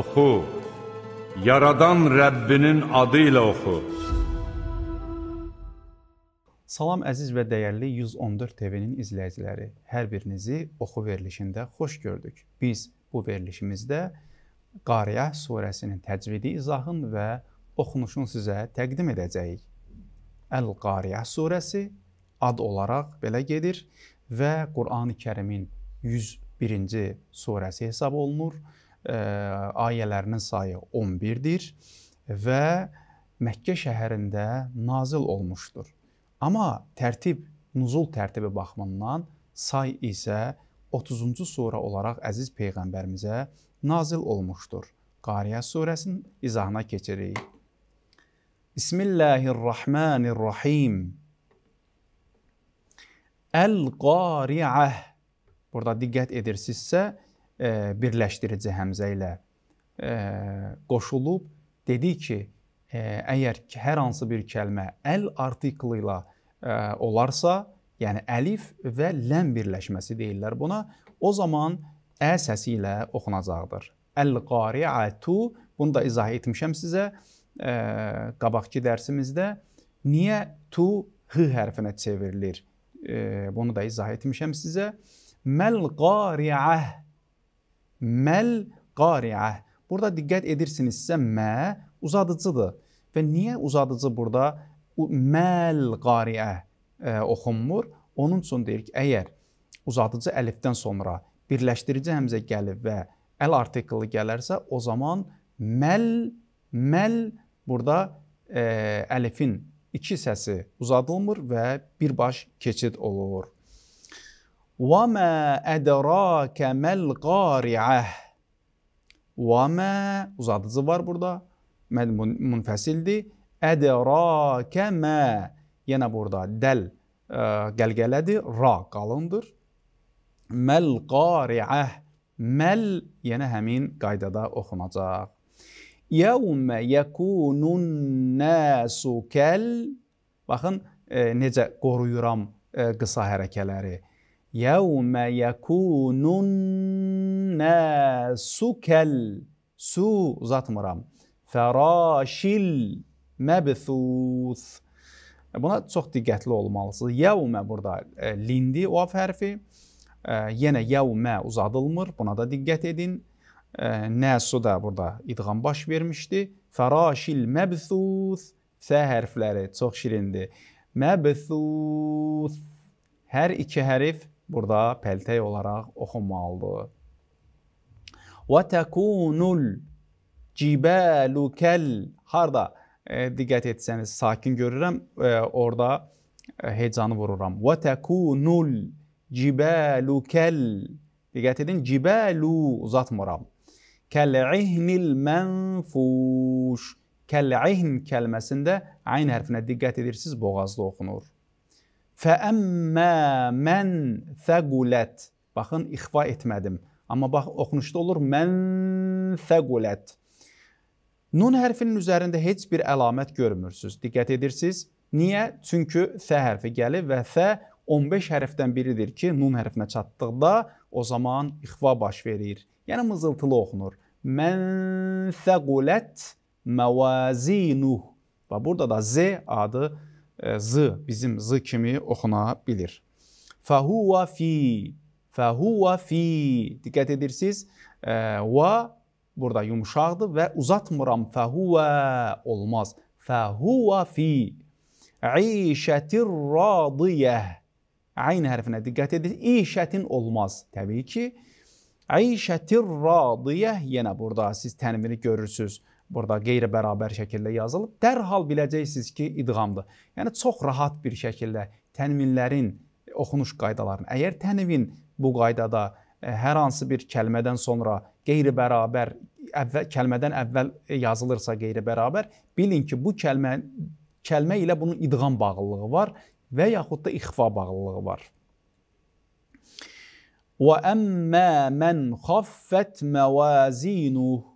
Oxu, yaradan Rəbbinin adı ilə oxu. Salam əziz və dəyərli 114 TV-nin izləyiciləri. Hər birinizi oxu verilişində xoş gördük. Biz bu verilişimizdə Qariyə surəsinin təcvidi izahın və oxunuşunu sizə təqdim edəcəyik. Əl-Qariyə surəsi ad olaraq belə gedir və Qurani-Kərimin 101-ci surəsi hesab olunur E, ayələrinin sayı 11-dir və Məkkə şəhərində nazil olmuşdur. Amma tərtib, nuzul tərtibi baxımından say isə 30-cu sura olaraq əziz peyğəmbərimizə nazil olmuşdur. Qariyə surəsinin izahına keçirik. Bismillahirrahmanirrahim. Əl-Qariə. Burada diqqət edirsinizsə, E, birləşdirici həmzə ilə e, qoşulub dedi ki, e, əgər hər hansı bir kəlmə əl artiklı ilə olarsa, yəni əlif və ləm birləşməsi deyirlər buna, o zaman ə səsi ilə oxunacaqdır. Əl-qari'atu bunu da izah etmişəm sizə qabaqki dərsimizdə. Niyə tu h hərfinə çevrilir? Bunu da izah etmişəm sizə. Məl-qari'ah Məl qariə. Burada diqqət edirsinizsə mə uzadıcıdır. Və niyə uzadıcı burada məl qariə e, oxunmur? Onun üçün deyirik, əgər uzadıcı əlifdən sonra birləşdirici həmzə gəlib və əl artiklı gələrsə, o zaman məl məl burada e, əlifin iki səsi uzadılmır və birbaş keçid olur. وَمَا اَدْرَاكَ مَلْ قَارِعَةِ وَمَا uzadıcı var burada. Məl münfəsildir. Ədrake mə. Yenə burada dəl ə, gəlgələdir. Ra qalındır. Məl qari'ə. Məl yenə həmin qaydada oxunacaq. Yəvmə yəkunun nəsu kəl. Baxın, ə, necə qoruyuram ə, qısa hərəkələri. يوم يكون الناس كالسو uzatmıram. Fəraşil məbthus. Buna çox diqqətli olmalısınız. Yəvmə burada e, lindi o hərfi. E, yenə yəvmə uzadılmır. Buna da diqqət edin. E, Nəsu da burada idğam baş vermişdi. Fəraşil məbthus. Sə hərfləri çox şirindir. Məbthus. Hər iki hərf burada pəltək olaraq oxunmalıdır. Və təkunul cibalu kəl harda e, diqqət etsəniz sakin görürəm, e, orada e, hecanı vururam. Və təkunul cibalu kəl diqqət edin cibalu uzatmıram. Kəl'ihnil mənfuş. Kəl'ihn kəlməsində ayn hərfinə diqqət edirsiniz, boğazda oxunur. Fəəmmə mən thəqulət. Baxın, ixfa etmədim. Amma bax, oxunuşda olur mən thəqulət. Nun hərfinin üzərində heç bir əlamət görmürsüz. Diqqət edirsiniz. Niyə? Çünki fə hərfi gəlir və fə 15 hərfdən biridir ki, nun hərfinə çatdıqda o zaman ixfa baş verir. Yəni mızıltılı oxunur. Mən thəqulət məvazinuh. Və burada da z adı z bizim z kimi oxuna bilir. Fahuva fi Fahuva fi Dikkat edirsiniz. E, va burada yumuşaqdır və uzatmıram. Fahuva olmaz. Fahuva fi İşətir radiyəh Ayn hərfinə diqqət edin. İşətin olmaz. Təbii ki, İşətir radiyəh yenə burada siz tənvini görürsünüz burada qeyri-bərabər şəkildə yazılıb, dərhal biləcəksiniz ki, idğamdır. Yəni çox rahat bir şəkildə tənvinlərin oxunuş qaydalarını. Əgər tənvin bu qaydada e, hər hansı bir kəlmədən sonra qeyri-bərabər əvvəl kəlmədən əvvəl e, yazılırsa qeyri-bərabər, bilin ki, bu kəlmə kəlmə ilə bunun idğam bağlılığı var və yaxud da ixfa bağlılığı var. Və əmmə mən xaffət məvazinuhu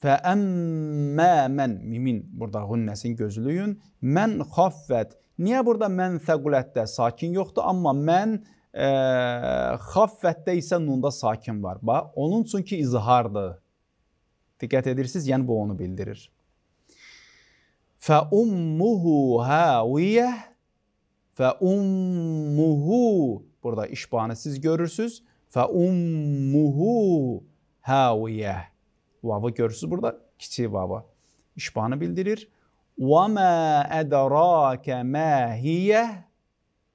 Fə əmmə mən mimin buradağünnəsini gözləyin. Mən xaffət. Niyə burada mən thəqulətdə sakin yoxdur, amma mən e, xaffətdə isə nunda sakin var. Bax, onun üçün ki izhardır. Diqqət edirsiniz, yəni bu onu bildirir. Fə ummuhu haviyə Fə ummuhu burada işbanı siz görürsüz. Fə ummuhu haviyə Vavı görürsünüz burada. Kiçik vavı. İşbanı bildirir. وَمَا اَدَرَاكَ مَا هِيَ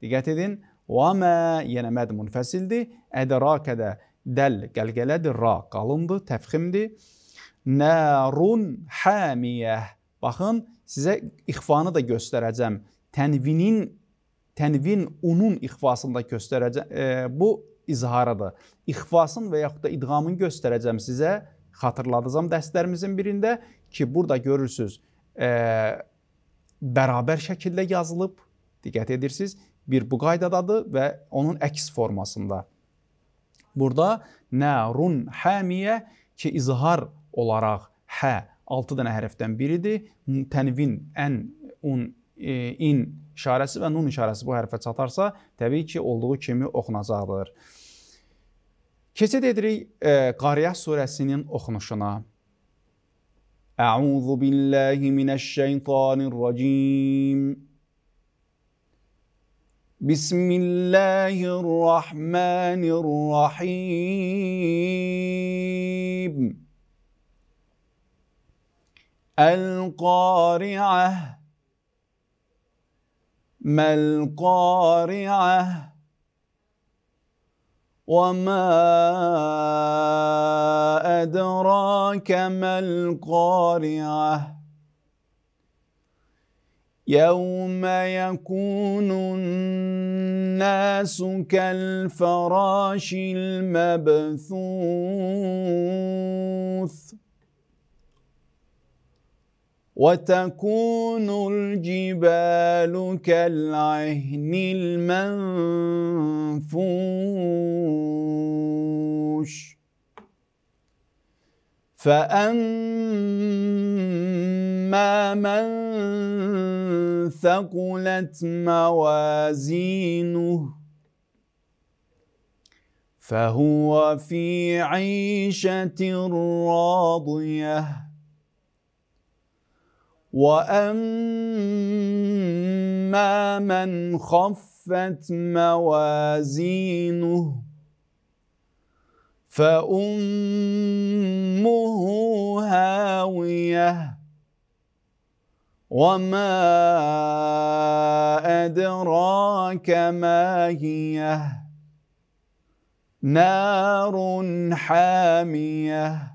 Dikkat edin. وَمَا yenə məd münfəsildir. اَدَرَاكَ də dəl gəlgələdir, ra qalındır, təfximdir. Nərun həmiyə. Baxın, sizə ixfanı da göstərəcəm. Tənvinin, tənvin unun ixfasını da göstərəcəm. E, bu izharadır. İxfasın və yaxud da idğamını göstərəcəm sizə xatırladacam dərslərimizin birində ki, burada görürsüz, e, bərabər şəkildə yazılıb, diqqət edirsiniz, bir bu qaydadadır və onun əks formasında. Burada nərun həmiyə ki, izhar olaraq hə 6 dənə hərfdən biridir. Tənvin, ən, un, e, in işarəsi və nun işarəsi bu hərfə çatarsa, təbii ki, olduğu kimi oxunacaqdır. Keçid edirik e, Qariyah surəsinin oxunuşuna. Əuzu billahi minəşşeytanirracim. Bismillahirrahmanirrahim. əl qariah məl qariah وما أدراك ما القارعة يوم يكون الناس كالفراش المبثوث وتكون الجبال كالعهن المنفوش فأما من ثقلت موازينه فهو في عيشة راضية واما من خفت موازينه فامه هاويه وما ادراك ما هي نار حاميه